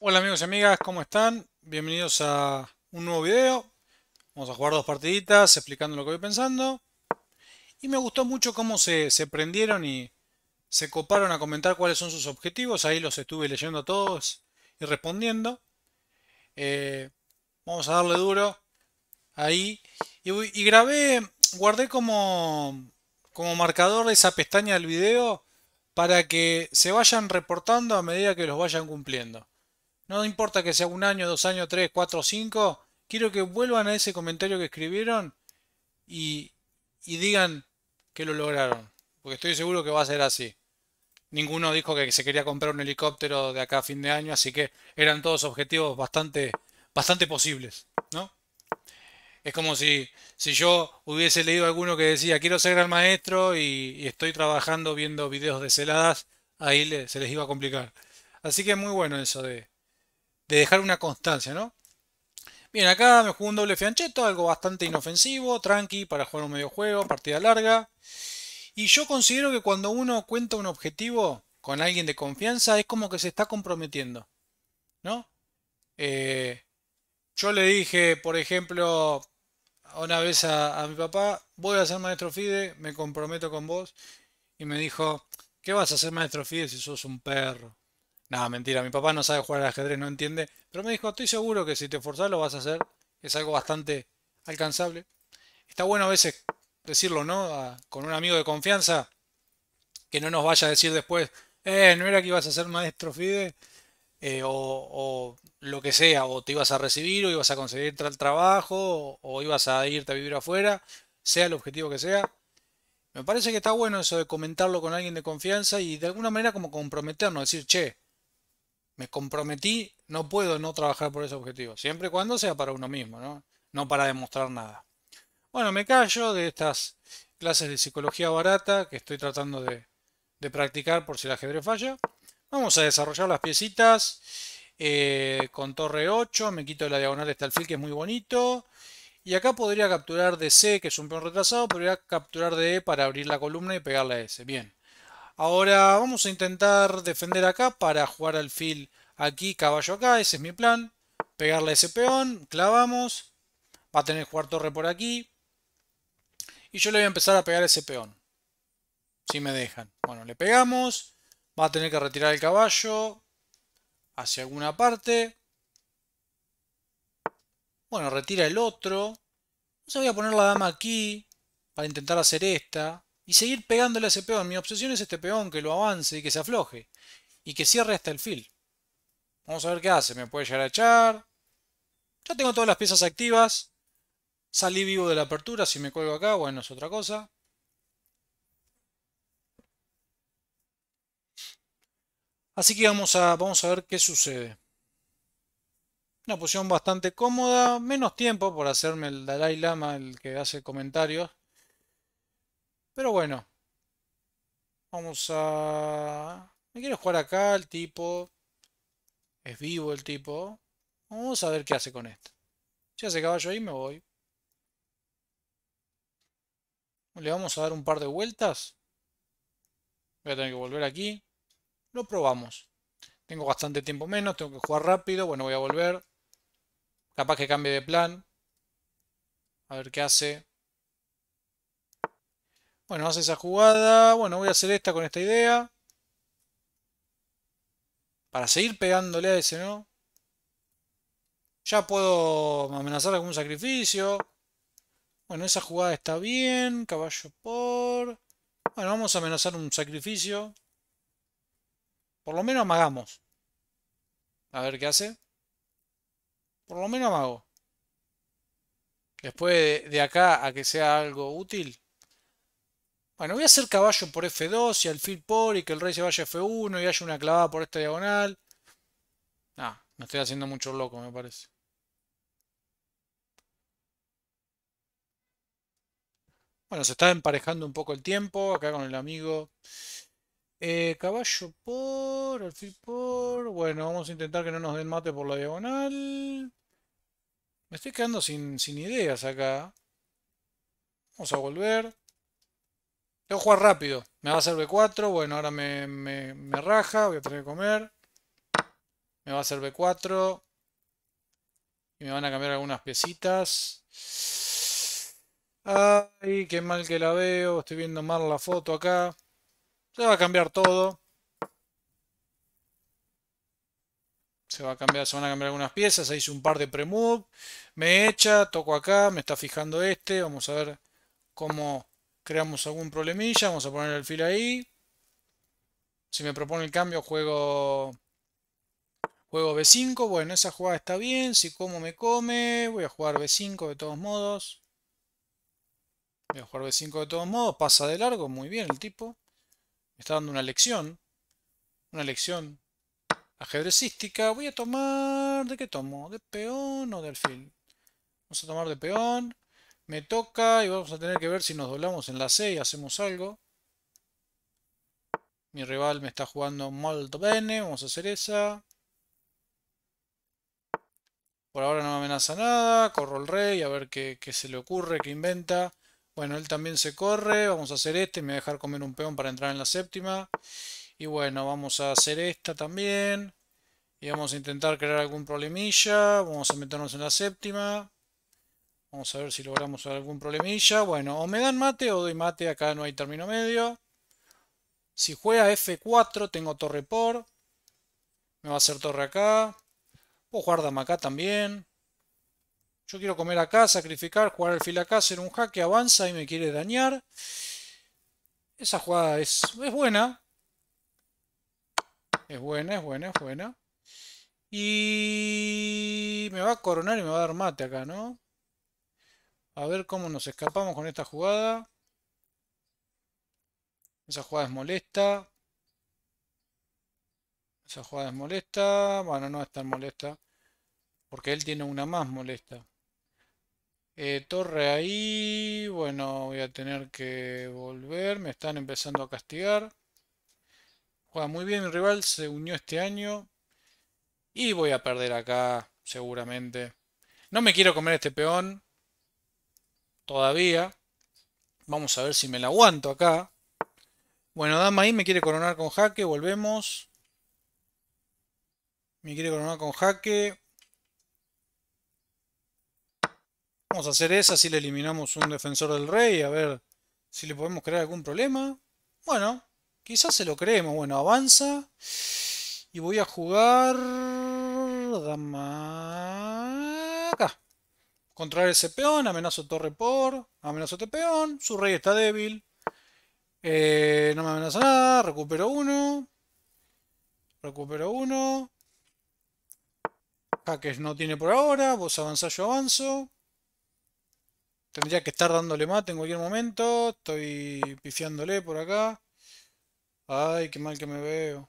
Hola amigos y amigas, ¿cómo están? Bienvenidos a un nuevo video. Vamos a jugar dos partiditas explicando lo que voy pensando. Y me gustó mucho cómo se, prendieron y se coparon a comentar cuáles son sus objetivos. Ahí los estuve leyendo a todos y respondiendo. Eh, vamos a darle duro ahí. Y, grabé, guardé como, como marcador esa pestaña del video para que se vayan reportando a medida que los vayan cumpliendo. No importa que sea un año, dos años, tres, cuatro, cinco. Quiero que vuelvan a ese comentario que escribieron y, digan que lo lograron. Porque estoy seguro que va a ser así. Ninguno dijo que se quería comprar un helicóptero de acá a fin de año, así que eran todos objetivos bastante, bastante posibles, ¿no? Es como si, si yo hubiese leído alguno que decía, quiero ser gran maestro y, estoy trabajando viendo videos de celadas, ahí se les iba a complicar. Así que es muy bueno eso de, de dejar una constancia, ¿no? Bien, acá me jugó un doble fiancheto, algo bastante inofensivo, tranqui, para jugar un medio juego, partida larga. Y yo considero que cuando uno cuenta un objetivo con alguien de confianza, es como que se está comprometiendo, ¿no? Eh, yo le dije, por ejemplo, una vez a, a, mi papá, voy a ser maestro FIDE, me comprometo con vos. Y me dijo, ¿qué vas a ser maestro FIDE si sos un perro? No, mentira, mi papá no sabe jugar al ajedrez, no entiende. Pero me dijo, estoy seguro que si te esforzás lo vas a hacer. Es algo bastante alcanzable. Está bueno a veces decirlo, ¿no? con un amigo de confianza que no nos vaya a decir después, eh, no era que ibas a ser maestro FIDE, eh, o, lo que sea, o te ibas a recibir, o ibas a conseguir el trabajo, o, o ibas a irte a vivir afuera, sea el objetivo que sea. Me parece que está bueno eso de comentarlo con alguien de confianza y de alguna manera como comprometernos, decir, che, me comprometí, no puedo no trabajar por ese objetivo, siempre y cuando sea para uno mismo, ¿no? para demostrar nada. Bueno, me callo de estas clases de psicología barata que estoy tratando de, practicar por si el ajedrez falla. Vamos a desarrollar las piecitas eh, con torre 8, me quito la diagonal de este que es muy bonito. Y acá podría capturar de C, que es un peón retrasado, podría capturar de E para abrir la columna y pegarle a S. Bien. Ahora vamos a intentar defender acá para jugar al fil aquí, caballo acá. Ese es mi plan. Pegarle a ese peón, clavamos. Va a tener que jugar torre por aquí. Y yo le voy a empezar a pegar a ese peón. Si me dejan. Bueno, le pegamos. Va a tener que retirar el caballo hacia alguna parte. Bueno, retira el otro. se voy a poner la dama aquí para intentar hacer esta y seguir pegándole a ese peón. Mi obsesión es este peón, que lo avance y que se afloje. Y que cierre hasta el fil. Vamos a ver qué hace. Me puede llegar a echar. Ya tengo todas las piezas activas. Salí vivo de la apertura. Si me cuelgo acá, bueno, es otra cosa. Así que vamos a, vamos a ver qué sucede. Una posición bastante cómoda. Menos tiempo por hacerme el Dalai Lama, el que hace comentarios. Pero bueno. Vamos a... Me quiere jugar acá el tipo. Es vivo el tipo. Vamos a ver qué hace con esto. Si hace caballo ahí me voy. Le vamos a dar un par de vueltas. Voy a tener que volver aquí. Lo probamos. Tengo bastante tiempo menos, tengo que jugar rápido. Bueno, voy a volver. Capaz que cambie de plan. A ver qué hace. Bueno, hace esa jugada. Bueno, voy a hacer esta con esta idea. Para seguir pegándole a ese, ¿no? Ya puedo amenazar algún sacrificio. Bueno, esa jugada está bien. Caballo por... Bueno, vamos a amenazar un sacrificio. Por lo menos amagamos. A ver qué hace. Por lo menos amago. Después de acá a que sea algo útil, bueno, voy a hacer caballo por F2 y alfil por y que el rey se vaya a F1 y haya una clavada por esta diagonal. Ah, me estoy haciendo mucho loco, me parece. Bueno, se está emparejando un poco el tiempo acá con el amigo. Eh, caballo por, alfil por... Bueno, vamos a intentar que no nos den mate por la diagonal. Me estoy quedando sin, sin ideas acá. Vamos a volver que jugar rápido. Me va a hacer B4. Bueno, ahora me, raja. Voy a tener que comer. Me va a hacer B4. Y me van a cambiar algunas piecitas. Ay, qué mal que la veo. Estoy viendo mal la foto acá. Se va a cambiar todo. Se, va a cambiar, se van a cambiar algunas piezas. Ahí hice un par de pre-move. Me echa, toco acá, me está fijando este. Vamos a ver cómo creamos algún problemilla, vamos a poner el alfil ahí. Si me propone el cambio, juego, juego B5. Bueno, esa jugada está bien. Si como me come, voy a jugar B5 de todos modos. Voy a jugar B5 de todos modos. Pasa de largo, muy bien el tipo. Me está dando una lección. Una lección ajedrecística. Voy a tomar... ¿De qué tomo? ¿De peón o de alfil? Vamos a tomar de peón. Me toca y vamos a tener que ver si nos doblamos en la C y hacemos algo. Mi rival me está jugando molto bene. Vamos a hacer esa. Por ahora no me amenaza nada. Corro el rey a ver qué, se le ocurre, qué inventa. Bueno, él también se corre. Vamos a hacer este. Me va a dejar comer un peón para entrar en la séptima. Y bueno, vamos a hacer esta también. Y vamos a intentar crear algún problemilla. Vamos a meternos en la séptima. Vamos a ver si logramos algún problemilla. Bueno, o me dan mate o doy mate. Acá no hay término medio. Si juega F4, tengo torre por. Me va a hacer torre acá. Puedo jugar dama acá también. Yo quiero comer acá, sacrificar, jugar fil acá, hacer un jaque, avanza y me quiere dañar. Esa jugada es, es buena. Es buena, es buena, es buena. Y me va a coronar y me va a dar mate acá, ¿no? A ver cómo nos escapamos con esta jugada. Esa jugada es molesta. Esa jugada es molesta. Bueno, no es tan molesta. Porque él tiene una más molesta. Eh, torre ahí. Bueno, voy a tener que volver. Me están empezando a castigar. Juega muy bien mi rival. Se unió este año. Y voy a perder acá, seguramente. No me quiero comer este peón todavía. Vamos a ver si me la aguanto acá. Bueno, dama ahí me quiere coronar con jaque. Volvemos. Me quiere coronar con jaque. Vamos a hacer esa. Si le eliminamos un defensor del rey. A ver si le podemos crear algún problema. Bueno, quizás se lo creemos. Bueno, avanza. Y voy a jugar... Dama... Controlar ese peón, amenazo torre por, amenazo este peón, su rey está débil. Eh, no me amenaza nada, recupero uno. Recupero uno. Jaques no tiene por ahora, vos avanzás, yo avanzo. Tendría que estar dándole mate en cualquier momento. Estoy pifiándole por acá. Ay, qué mal que me veo.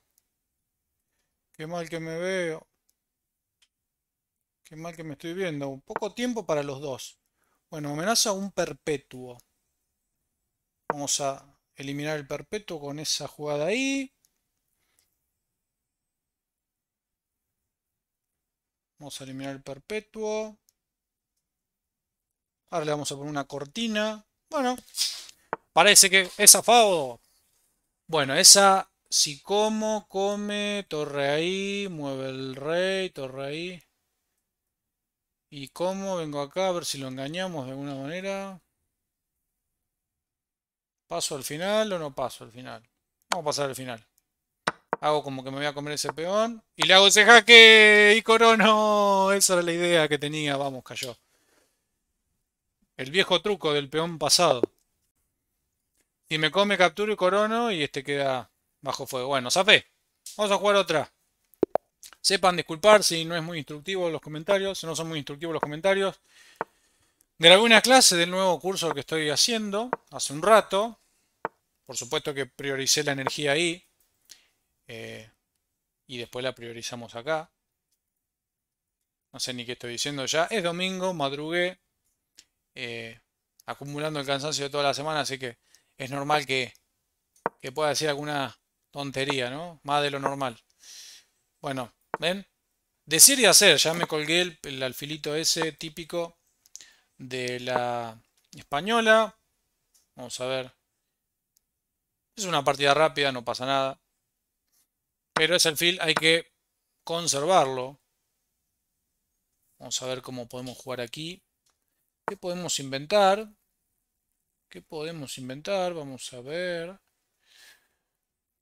Qué mal que me veo. Qué mal que me estoy viendo. Un poco tiempo para los dos. Bueno, amenaza un perpetuo. Vamos a eliminar el perpetuo con esa jugada ahí. Vamos a eliminar el perpetuo. Ahora le vamos a poner una cortina. Bueno, parece que es afado. Bueno, esa si como, come, torre ahí, mueve el rey, torre ahí. ¿Y cómo? Vengo acá a ver si lo engañamos de alguna manera. ¿Paso al final o no paso al final? Vamos a pasar al final. Hago como que me voy a comer ese peón. Y le hago ese jaque y corono. Esa era la idea que tenía. Vamos, cayó. El viejo truco del peón pasado. Y me come, capturo y corono y este queda bajo fuego. Bueno, zafé. Vamos a jugar otra. Sepan disculpar si no es muy instructivo los comentarios, si no son muy instructivos los comentarios. Grabé una clase del nuevo curso que estoy haciendo hace un rato. Por supuesto que prioricé la energía ahí. Eh, y después la priorizamos acá. No sé ni qué estoy diciendo ya. Es domingo, madrugué. Eh, acumulando el cansancio de toda la semana, así que es normal que, que pueda decir alguna tontería, ¿no? Más de lo normal. Bueno, ¿Ven? Decir y hacer. Ya me colgué el, alfilito ese típico de la española. Vamos a ver. Es una partida rápida, no pasa nada. Pero ese alfil hay que conservarlo. Vamos a ver cómo podemos jugar aquí. ¿Qué podemos inventar? ¿Qué podemos inventar? Vamos a ver.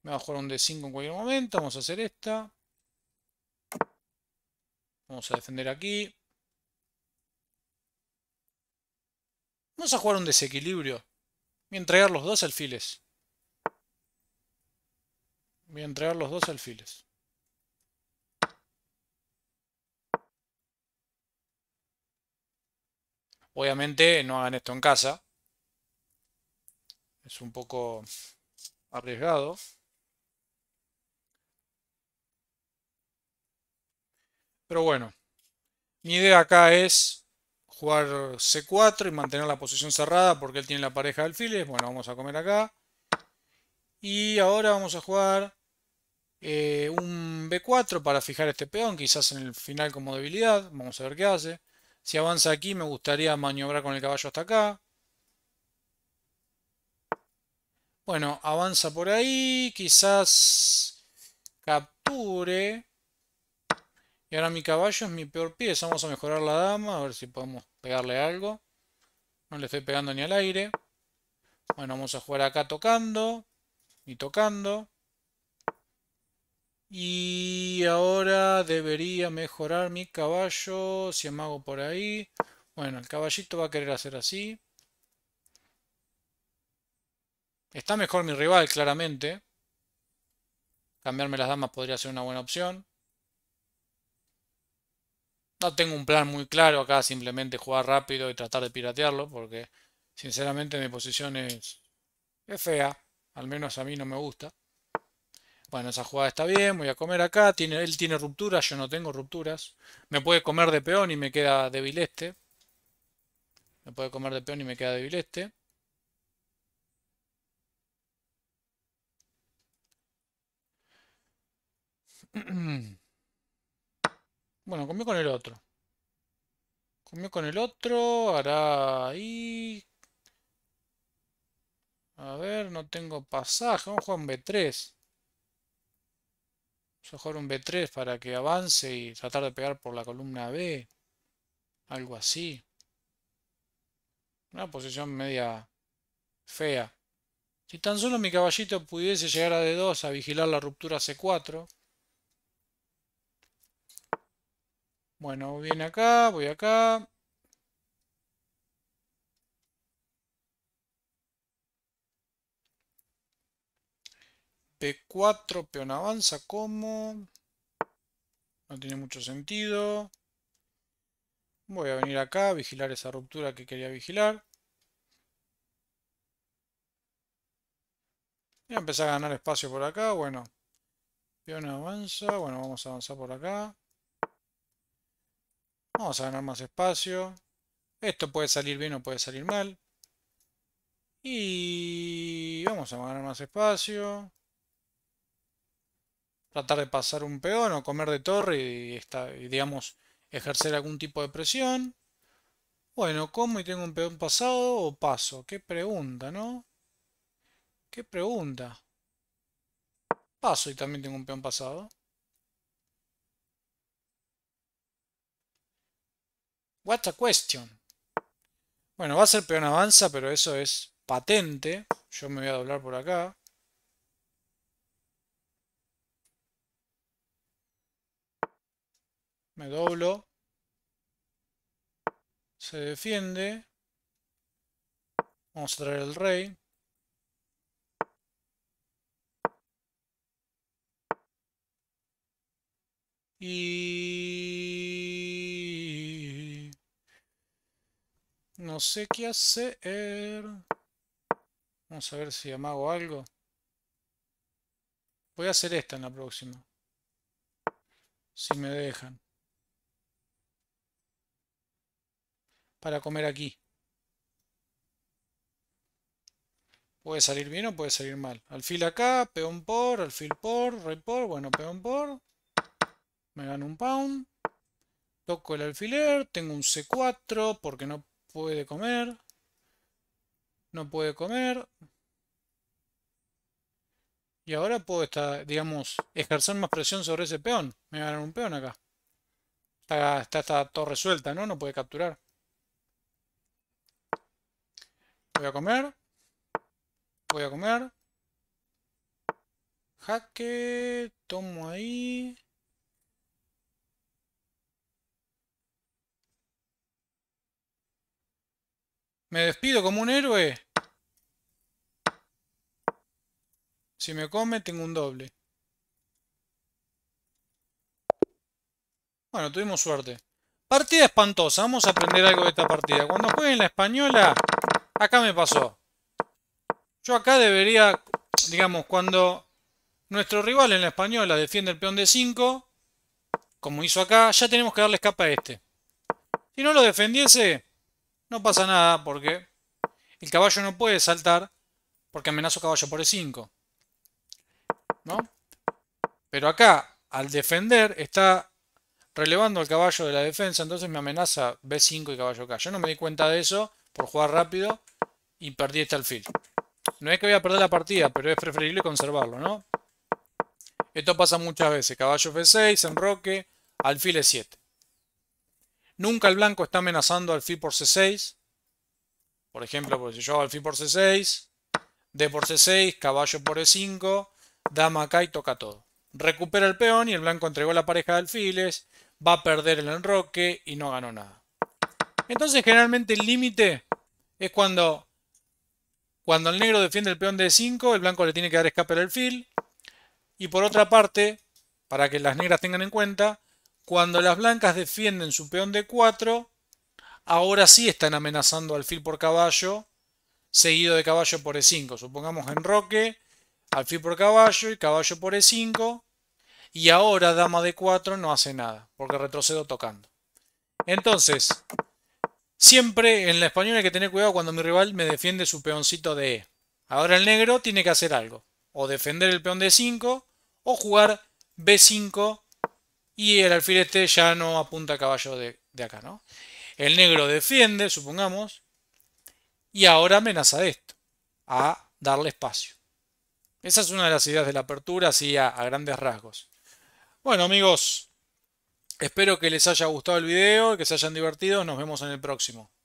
Me va a jugar un D5 en cualquier momento. Vamos a hacer esta. Vamos a defender aquí. Vamos a jugar un desequilibrio. Voy a entregar los dos alfiles. Voy a entregar los dos alfiles. Obviamente no hagan esto en casa. Es un poco arriesgado. Pero bueno, mi idea acá es jugar C4 y mantener la posición cerrada porque él tiene la pareja de alfiles. Bueno, vamos a comer acá. Y ahora vamos a jugar eh, un B4 para fijar este peón, quizás en el final como debilidad. Vamos a ver qué hace. Si avanza aquí me gustaría maniobrar con el caballo hasta acá. Bueno, avanza por ahí, quizás capture. Y ahora mi caballo es mi peor pieza. Vamos a mejorar la dama. A ver si podemos pegarle algo. No le estoy pegando ni al aire. Bueno, vamos a jugar acá tocando. Y tocando. Y ahora debería mejorar mi caballo. Si amago por ahí. Bueno, el caballito va a querer hacer así. Está mejor mi rival, claramente. Cambiarme las damas podría ser una buena opción. No tengo un plan muy claro acá, simplemente jugar rápido y tratar de piratearlo, porque sinceramente mi posición es, fea, al menos a mí no me gusta. Bueno, esa jugada está bien, voy a comer acá, él tiene rupturas, yo no tengo rupturas. Me puede comer de peón y me queda débil este. Me puede comer de peón y me queda débil este. Bueno, comió con el otro. Comió con el otro, hará ahí. A ver, no tengo pasaje. Vamos a jugar un B3. Vamos a jugar un B3 para que avance y tratar de pegar por la columna B. Algo así. Una posición media fea. Si tan solo mi caballito pudiese llegar a D2 a vigilar la ruptura C4, Bueno, viene acá, voy acá. P4, peón avanza ¿cómo? No tiene mucho sentido. Voy a venir acá a vigilar esa ruptura que quería vigilar. Ya a empezar a ganar espacio por acá. Bueno, peón avanza. Bueno, vamos a avanzar por acá. Vamos a ganar más espacio. Esto puede salir bien o puede salir mal. Y vamos a ganar más espacio. Tratar de pasar un peón o comer de torre y, digamos ejercer algún tipo de presión. Bueno, como y tengo un peón pasado o paso? Qué pregunta, ¿no? Qué pregunta. Paso y también tengo un peón pasado. What a question? Bueno, va a ser peón avanza, pero eso es patente. Yo me voy a doblar por acá. Me doblo. Se defiende. Vamos a traer el rey. Y... No sé qué hacer. Vamos a ver si amago algo. Voy a hacer esta en la próxima. Si me dejan. Para comer aquí. Puede salir bien o puede salir mal. Alfil acá, peón por, alfil por, rey por, bueno, peón por. Me gano un pound. Toco el alfiler, tengo un C4 porque no puede comer. No puede comer. Y ahora puedo estar, digamos, ejercer más presión sobre ese peón. Me ganan un peón acá. Está, está, está todo resuelta, ¿no? No puede capturar. Voy a comer. Voy a comer. Jaque. Tomo ahí. Me despido como un héroe. Si me come, tengo un doble. Bueno, tuvimos suerte. Partida espantosa. Vamos a aprender algo de esta partida. Cuando jueguen la española, acá me pasó. Yo acá debería, digamos, cuando nuestro rival en la española defiende el peón de 5, como hizo acá, ya tenemos que darle escapa a este. Si no lo defendiese, no pasa nada porque el caballo no puede saltar porque amenazo caballo por E5. ¿No? Pero acá, al defender, está relevando el caballo de la defensa, entonces me amenaza B5 y caballo K. Yo no me di cuenta de eso por jugar rápido y perdí este alfil. No es que voy a perder la partida, pero es preferible conservarlo, ¿no? Esto pasa muchas veces. Caballo F6, enroque, alfil E7. Nunca el blanco está amenazando al alfil por C6. Por ejemplo, pues si yo hago alfil por C6, D por C6, caballo por E5, dama acá y toca todo. Recupera el peón y el blanco entregó la pareja de alfiles, va a perder el enroque y no ganó nada. Entonces generalmente el límite es cuando, cuando el negro defiende el peón de E5, el blanco le tiene que dar escape al alfil. Y por otra parte, para que las negras tengan en cuenta, cuando las blancas defienden su peón de 4, ahora sí están amenazando alfil por caballo, seguido de caballo por E5. Supongamos enroque, alfil por caballo y caballo por E5. Y ahora dama de 4 no hace nada, porque retrocedo tocando. Entonces, siempre en la española hay que tener cuidado cuando mi rival me defiende su peoncito de E. Ahora el negro tiene que hacer algo. O defender el peón de 5 o jugar B5 y el alfilete ya no apunta a caballo de, acá, ¿no? El negro defiende, supongamos, y ahora amenaza esto, a darle espacio. Esa es una de las ideas de la apertura, así a, a grandes rasgos. Bueno, amigos, espero que les haya gustado el video, que se hayan divertido. Nos vemos en el próximo.